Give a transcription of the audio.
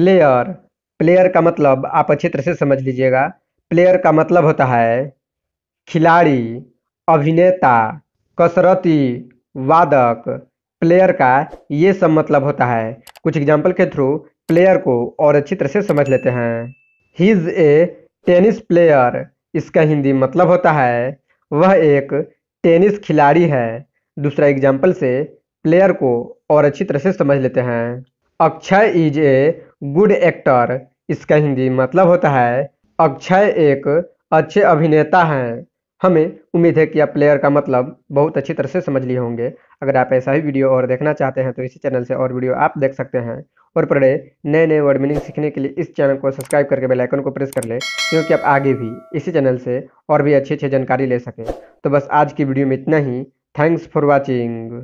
player player का मतलब आप अच्छे तरह से समझ लीजिएगा प्लेयर का मतलब होता है खिलाड़ी अभिनेता कसरती वादक प्लेयर का ये सब मतलब होता है कुछ एग्जाम्पल के थ्रू प्लेयर को और अच्छी तरह से समझ लेते हैं he is a tennis player इसका हिंदी मतलब होता है वह एक टेनिस खिलाड़ी है दूसरा एग्जाम्पल से प्लेयर को और अच्छी तरह से समझ लेते हैं Akshay is a good actor इसका हिंदी मतलब होता है अक्षय एक अच्छे अभिनेता हैं हमें उम्मीद है कि आप प्लेयर का मतलब बहुत अच्छी तरह से समझ लिए होंगे अगर आप ऐसा ही वीडियो और देखना चाहते हैं तो इसी चैनल से और वीडियो आप देख सकते हैं और पढ़े नए नए वर्ड मीनिंग सीखने के लिए इस चैनल को सब्सक्राइब करके बेल आइकन को प्रेस कर लें क्योंकि आप आगे भी इसी चैनल से और भी अच्छी अच्छी जानकारी ले सकें तो बस आज की वीडियो में इतना ही थैंक्स फॉर वॉचिंग